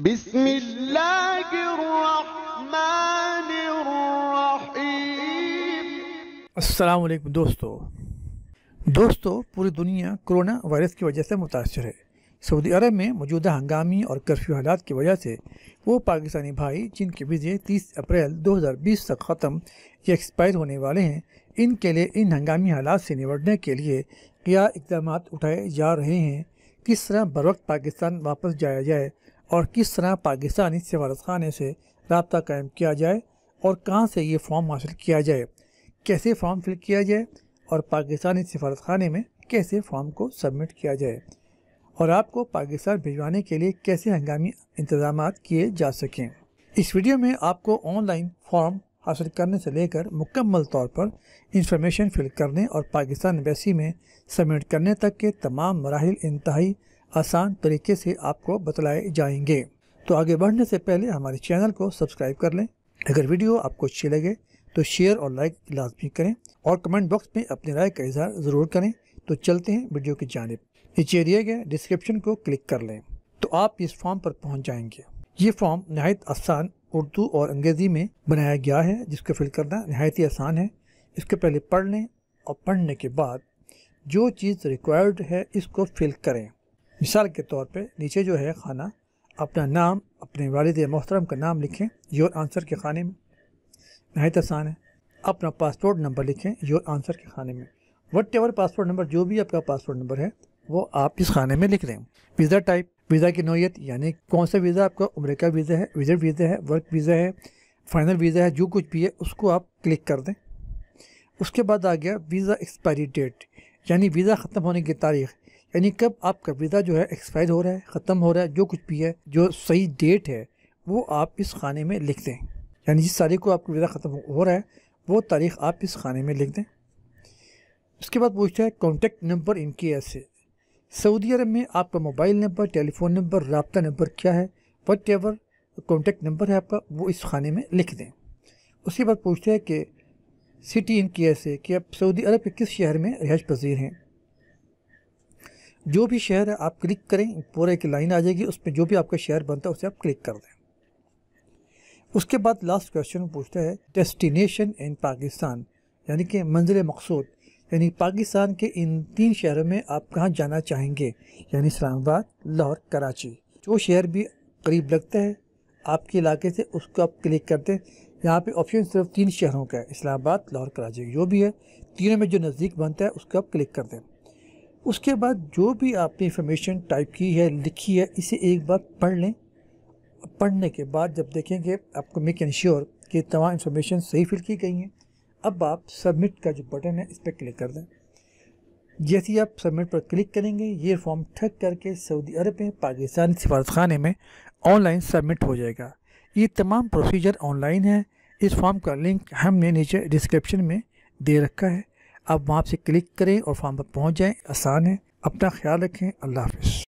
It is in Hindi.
بسم الله दोस्तों दोस्तों पूरी दुनिया कोरोना वायरस की वजह से मुतासर है सऊदी अरब में मौजूदा हंगामी और कर्फ्यू हालात की वजह से वो पाकिस्तानी भाई जिनके वीज़े 30 अप्रैल 2020 तक ख़त्म या एक्सपायर होने वाले हैं इनके लिए इन हंगामी हालात से निपटने के लिए क्या इकदाम उठाए जा रहे हैं किस तरह बर वक्त पाकिस्तान वापस जाया जाए और किस तरह पाकिस्तानी सफारतखाने से रबता कायम किया जाए और कहाँ से ये फॉर्म हासिल किया जाए कैसे फॉर्म फिल किया जाए और पाकिस्तानी खाने में कैसे फॉर्म को सबमिट किया जाए और आपको पाकिस्तान भिजवाने के लिए कैसे हंगामी इंतजाम किए जा सकें इस वीडियो में आपको ऑनलाइन फॉर्म हासिल करने से लेकर मुकम्मल तौर पर इंफॉर्मेशन फिल करने और पाकिस्तान एम्बेसी में सबमिट करने तक के तमाम मराहल इंतहाई आसान तरीके से आपको बतलाए जाएंगे तो आगे बढ़ने से पहले हमारे चैनल को सब्सक्राइब कर लें अगर वीडियो आपको अच्छी लगे तो शेयर और लाइक लाजमी करें और कमेंट बॉक्स में अपनी राय का इजहार ज़रूर करें तो चलते हैं वीडियो की जानब नीचे दिए गए डिस्क्रिप्शन को क्लिक कर लें तो आप इस फॉर्म पर पहुंच जाएंगे ये फॉर्म नहायत आसान उर्दू और अंग्रेज़ी में बनाया गया है जिसको फिल करना नहायत ही आसान है इसके पहले पढ़ लें और पढ़ने के बाद जो चीज़ रिक्वायर्ड है इसको फिल करें मिसाल के तौर पे नीचे जो है खाना अपना नाम अपने वालद मोहतरम का नाम लिखें योर आंसर के खाने में नहायत आसान है अपना पासपोर्ट नंबर लिखें योर आंसर के खाने में वट एवर पासपोर्ट नंबर जो भी आपका पासपोर्ट नंबर है वो आप इस खाने में लिख लें वीज़ा टाइप वीज़ा की नोयत यानी कौन सा वीज़ा आपका उम्र का वीज़ा है विजिट वीज़ा है वर्क वीज़ा है फाइनल वीज़ा है जो कुछ भी है उसको आप क्लिक कर दें उसके बाद आ गया वीज़ा एक्सपायरी डेट यानी वीज़ा ख़त्म होने की तारीख यानी कब आपका वीज़ा जो है एक्सपायर हो रहा है ख़त्म हो रहा है जो कुछ भी है जो सही डेट है वो आप इस खाने में लिख दें यानी जिस तारीख को आपका वीज़ा ख़त्म हो रहा है वो तारीख आप इस खाने में लिख दें उसके बाद पूछता है कॉन्टेक्ट नंबर इनके ऐसे सऊदी अरब में आपका मोबाइल नंबर टेलीफोन नंबर रबता नंबर क्या है वट एवर कॉन्टेक्ट नंबर है आपका वो इस खाने में लिख दें उसके बाद पूछता है कि सिटी इनके ऐसे कि आप सऊदी अरब के किस शहर में रिहाइश पजीर हैं जो भी शेयर है आप क्लिक करें पूरा एक लाइन आ जाएगी उसमें जो भी आपका शेयर बनता है उसे आप क्लिक कर दें उसके बाद लास्ट क्वेश्चन पूछता है डेस्टिनेशन इन पाकिस्तान यानी कि मंजिल मकसूद यानी पाकिस्तान के इन तीन शहरों में आप कहाँ जाना चाहेंगे यानी इस्लामाबाद लाहौर कराची जो शहर भी करीब लगता है आपके इलाके से उसको आप क्लिक करते हैं यहाँ पे ऑप्शन सिर्फ तीन शहरों का है इस्लामाबाद लाहौर कराची जो भी है तीनों में जो नज़दीक बनता है उसको आप क्लिक कर दें उसके बाद जो भी आपने इंफॉर्मेशन टाइप की है लिखी है इसे एक बार पढ़ लें पढ़ने के बाद जब देखेंगे आपको मेक एंड श्योर कि तमाम इंफॉर्मेशन सही फिल की गई हैं अब आप सबमिट का जो बटन है इस पर क्लिक कर दें जैसे ही आप सबमिट पर क्लिक करेंगे ये फॉर्म ठक करके सऊदी अरब में पाकिस्तान सिफारतखाने में ऑनलाइन सबमिट हो जाएगा ये तमाम प्रोसीजर ऑनलाइन है इस फॉर्म का लिंक हमने नीचे डिस्क्रिप्शन में दे रखा है आप वहाँ से क्लिक करें और फॉर्म पर पहुँच जाएँ आसान है अपना ख्याल रखें अल्लाह हाफ